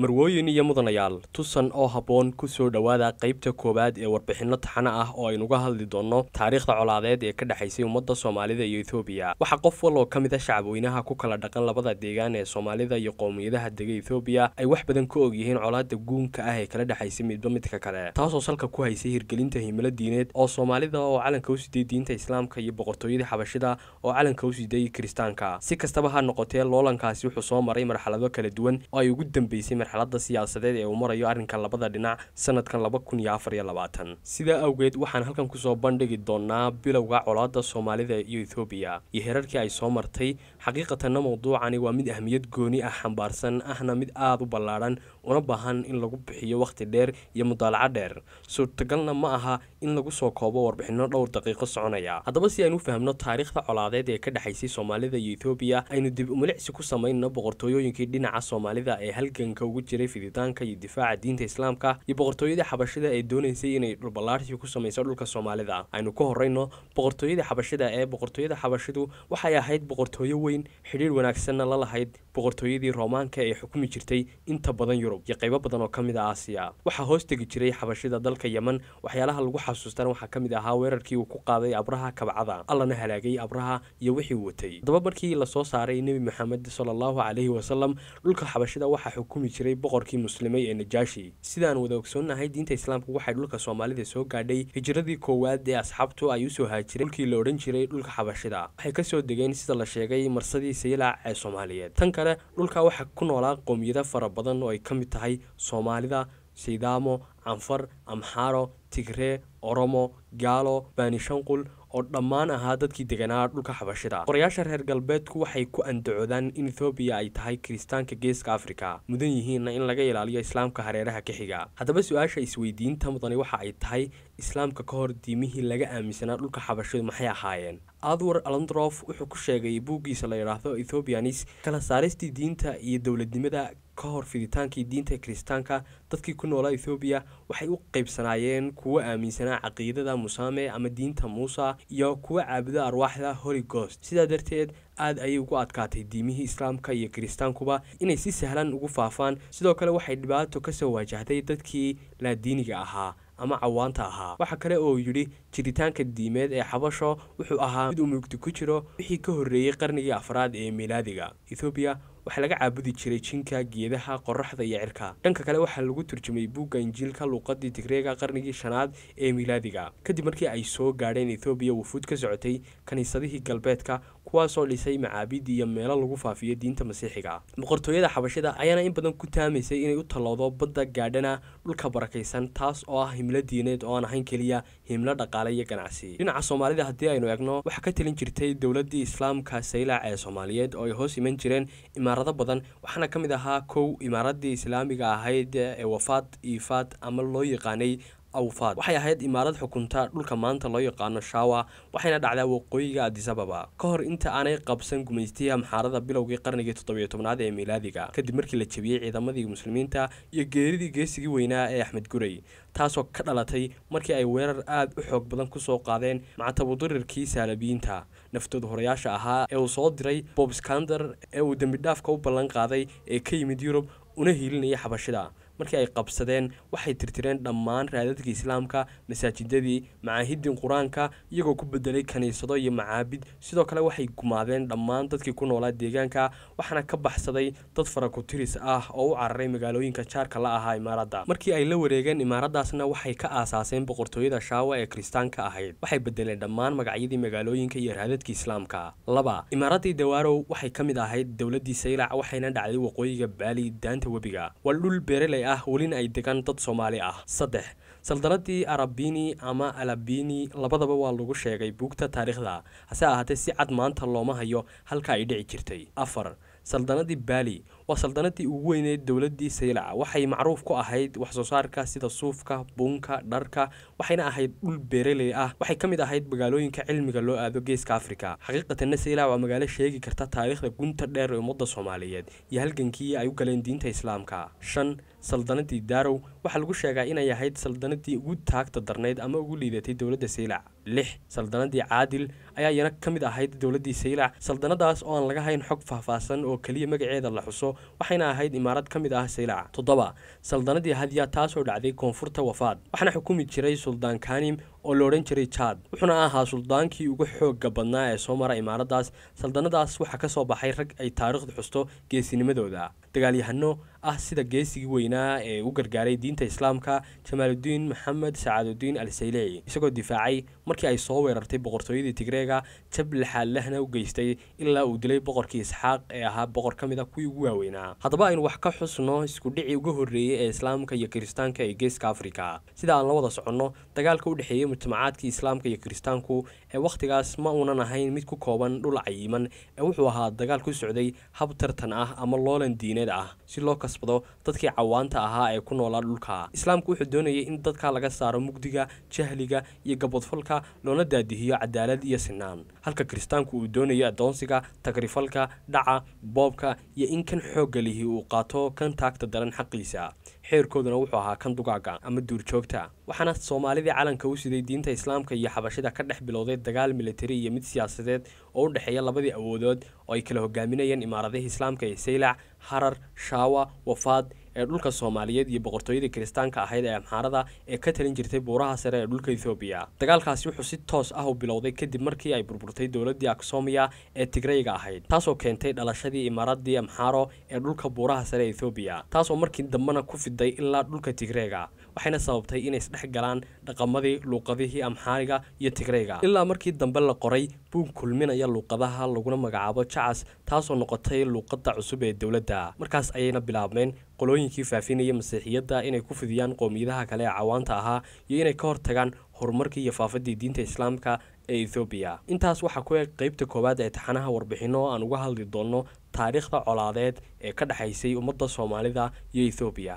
marwooyin iyo mudanayaal tusan oo habboon kusoo dhowaada qaybta koowaad ee warbixinno taxano ah oo aynuga hadli doonno taariikhda colaadeed ee ka dhexaysay ummadda soomaalida iyo ethoobiya waxaa qof waloo ka mid a ah shacabweynaha ku kala dhaqan labada deegaan ee soomaalida iyo qowmiyadaha dega ethoobiya ay wax badan ka og yihiin colaadda guunka ah ee kala dhexaysay midba midka kale taasoo salka ku haysay hirgelinta himilo diineed oo soomaalida oo calanka u siday diinta islaamka iyo boqortooyada xabashida oo calanka u siday kiristaanka si kastaba ha noqotee loolankaasi wuxuu soo maray marxalado kala duwan oo ay ugu dambeysay marxalada siyaasadeed ee uu marayo arrinka labada dhinac sanadkan laba kun iyo afar iyo labaatan sidaa awgeed waxaan halkan kusoo bandhigi doonaa bilowga colaada soomaalida iyo ethoobiya iyo herarkii ay soo martay xaqiiqatanna mowduucani waa mid ahmiyad gooni ah xambaarsan ahna mid aada u ballaadhan una baahan in lagu bixiyo wakhti dheer iyo mudaalaca dheer suurtagalna ma aha in lagu soo koobo warbixinno dhowr daqiiqo soconaya haddaba si aynu u fahmno taariikhda colaadeed ee ka dhexaysay soomaalida iyo ethoobiya aynu dib umulicsi ku samaynno boqortooyooyinkii dhinaca soomaalida ee halganka ugu lagu jiray fiditaanka iyo difaaca diinta islaamka iyo boqortooyadii xabashida ee doonaysay inay dhulballaartii ku samayso dhulka soomaalida aynu ka horeyno boqortooyada xabashida ee boqortooyada xabashidu waxay ahayd boqortooyo weyn xidhiir wanaagsanna la lahayd boqortooyadii roomaanka ee xukumi jirtay inta badan yurub iyo qaybo badan oo ka mid a ah aasiya waxaa hoos tegi jiray xabashida dalka yeman waxyaalaha lagu xasuustan waxaa ka mid ahaa weerarkii uu ku qaaday abraha kabcada allana halaagay abraha iyo wixii uu watay haddaba markii lasoo saaray nebi maxamed sala allahu caleyhi wasalam dhulka xabashida waxaa xukumi jiray dilay boqorkii muslimay ee najaashi sidaan wada ogsoonnahay diinta islaamku waxay dhulka soomaalida soo gaadhay hijradii koowaad ee asxaabtu ay usoo haajiray dhulkii la odhan jiray dhulka xabashida waxay kasoo degeen sida la sheegay marsadii sayilaac ee soomaaliyeed tan kale dhulka waxaa ku noolaa qowmiyado fara badan oo ay ka mid tahay soomaalida saydaamo canfar amxaaro tigree oromo gaalo baanishanqul oo dhammaan ahaa dadkii deganaa dhulka xabashida qorayaasha reer galbeedku waxay ku andacoodaan in ethoobiya ay tahay kiristaanka geeska afrika mudan yihiinna in laga ilaaliyo islaamka hareeraha ka xiga haddaba su-aasha isweydiinta mudani waxa ay tahay islaamka ka hor diimihii laga aaminsanaa dhulka xabashidu maxay ahaayeen adwar alondrof wuxuu ku sheegay buuggiisa la yidhaahdo ethoobianis kala saaristii diinta iyo dowladnimada ka hor fiditaankii diinta kiristaanka dadkii ku noolaa ethoobiya waxay u qaybsanaayeen kuwa aaminsanaa caqiidada musaame ama diinta muusa iyo kuwa caabuda arwaaxda holigost sidaa darteed aad ayay ugu adkaatay diimihii islaamka iyo kiristaankuba inay si sahlan ugu faafaan sidoo kale waxay dhibaato kasoo waajahday dadkii laadiiniga ahaa ama cawaanta ahaa waxaa kale oo yidhi jiritaanka diimeed ee xabasho wuxuu ahaa mid uu mugdi ku jiro wixii ka horreeyey qarnigii afraad ee miilaadiga ethoobiya waxaa laga caabudi jiray jinka geedaha qoraxda iyo cirka dhanka kale waxaa lagu turjumay buugga injiilka luuqadii tigreega qarnigii shanaad ee milaadiga kadib markii ay soo gaadheen ethoobiya wufuud ka socotay kaniisadihii galbeedka kuwaasoo dhisay macaabid iyo meelo lagu faafiyo diinta masiixiga boqortooyada xabashida ayaana in badan ku taamaysay inay u tallowdo badda gaadhana dhulka barakaysan taas oo ah himlo diineed oo aan ahayn keliya himlo dhaqaale iyo ganacsi dhinaca soomaalida haddii aynu eegno waxaa ka talin jirtay dowladii islaamka saylac ee soomaaliyeed oo ay hoos iman jireen imaarado badan waxaana ka mid ahaa kow imaaradii islaamiga ahayd ee wafaad iifaad ama loo yaqaanay awfaad waxay ahayd imaarad xukunta dhulka maanta loo yaqaano shawa waxayna dhacdaa waqooyiga adisababa ka hor inta aanay qabsan gumaystiyaha maxaarada bilowgii qarnigii toddobiyo tobnaad ee milaadiga kadib markii la jebiyey ciidamadii muslimiinta iyo geeridii geesigii weynaa ee axmed gurey taasoo ka dhalatay markii ay weerar aad u xoog badan ku soo qaadeen mactabudarirkii saalabiyiinta naftooda horayaasha ahaa ee uu soo diray bob skander ee uu dembidhaafka u ballan qaaday ee ka yimid yurub una hiilinaya xabashida markii ay qabsadeen waxay tirtireen dhammaan raadadkii islaamka masaajidadii macaahiddii qur-aanka iyagoo ku bedelay kaniisado iyo macaabid sidoo kale waxay gumaadeen dhammaan dadkii ku noolaa deegaanka waxaana ka baxsaday dad faraku-tiris ah oo u cararay magaalooyinka jaarka la ahaa imaaradda markii ay la wareegeen imaaradaasna waxay ka aasaaseen boqortooyada shaawa ee kiristaanka ahayd waxay bedeleen dhammaan magacyadii magaalooyinka iyo raadadkii islaamka laba imaaraddii dawaarow waxay ka mid ahayd dowladdii saylac waxayna dhacday waqooyiga baali daanta webiga waa dhul beereley ah welina ay degaan dad soomaali ah saddex saldanadii arabini ama alabini labadaba waa lagu sheegay buugta taariikhda hase ahaatee si cad maanta looma hayo halka ay dhici jirtay afar saldanadii baali waa saldanadii ugu weyneed dowladii saylac waxay macruuf ku ahayd waxsoo saarka sida suufka buunka dharka waxayna ahayd dhul beeraley ah waxay ka mid ahayd magaalooyinka cilmiga loo aado geeska afrika xaqiiqatanna saylac waa magaalo sheegi karta taariikhda gunta dheer ee ummada soomaaliyeed iyo halgankii ay u galeen diinta islaamka shan saldanadii daarow waxaa lagu sheegaa inay ahayd saldanadii ugu taagta darnayd ama ugu liidatay dowladda saylac lix saldanadii caadil ayaa iyana ka mid ahayd dowladii saylac saldanadaas oo aan laga hayn xog faahfaahsan oo keliya magaceeda la xuso waxayna ahayd imaarad ka mid ah saylac toddoba saldanadii hadya taasoo dhacday koonfurta wafaad waxaana xukumi jiray suldaan kanim oo la odhan jiray jaad wuxuuna ahaa suldaankii ugu xoogga badnaa ee soo mara imaaraddaas saldanadaas waxaa ka soo baxay rag ay taariikhdu xusto geesinimadooda dagaalyahano ah sida geesigii weynaa ee u gargaaray diinta islaamka jamaaludiin maxamed sacaadudiin alsayley isagoo difaacay markii ay soo weerartay boqortooyadii tigreega jab laxaallahna u geystay ilaa uu dilay boqorkii isxaaq ee ahaa boqor ka mid a ah kuwii ugu waaweynaa haddaba aynu wax ka xusno isku dhicii uga horreeyey ee islaamka iyo kiristaanka ee geeska afrika sida aan la wada soconno dagaalka udhexeeyey mujtamacaadkii islaamka iyo kiristaanku ee wakhtigaas ma uunan ahayn mid ku kooban dhul cayiman ee wuxuu ahaa dagaal ku socday hab tartan ah ama loolan diineed ah si loo kasbado dadkii cawaanta ahaa ee ku noolaa dhulka islaamku wuxuu doonayay in dadka laga saaro mugdiga jahliga iyo gabadfalka loona daadihiyo cadaalad iyo sinaan halka kiristaanku uu doonayo addoonsiga tagrifalka dhaca boobka iyo in kan xoogga uu qaato kan taagta daran xaqiisa xeerkooduna wuxuu ahaa kan dugaaga ama duurjoogta waxaana soomaalidii calanka u siday ay diinta islaamka iyo xabashida ka dhex bilowday dagaal militari iyo mid siyaasadeed oo u dhexeeya labadii awoodood oo ay kala hogaaminayeen imaaradaha islaamka ee saylac harar shaawa wafaad ee dhulka soomaaliyeed iyo boqortooyadii kiristaanka ahayd ee amxaarada ee ka talin jirtay buuraha sare ee dhulka ethoobiya dagaalkaasi wuxuu si toos ah u bilowday kadib markii ay burburtay dowladdii aksomiya ee tigrayga ahayd taasoo keentay dhalashadii imaaradii amxaaro ee dhulka buuraha sare ee ethoobiya taasoo markii dambena ku fiday ilaa dhulka tigreega waxayna sababtay inay isdhex galaan dhaqamadii luuqadihii amxaariga iyo tigreyga ilaa markii dambe la qoray buug kulminaya luuqadaha laguna magacaabo jacas taasoo noqotay luuqada cusub ee dowladda markaas ayayna bilaabmeen qolooyinkii faafinaya masiixiyadda inay ku fidiyaan qoomiyadaha kale ee cawaanta ahaa iyo inay ka hortagaan horumarkii iyo faafadii diinta islaamka ee ethoobiya intaas waxaa ku eg qeybta koowaad ee taxanaha warbixino oo aan uga hadli doonno taariikhda colaadeed ee ka dhexaysay ummadda soomaalida iyo ethoobiya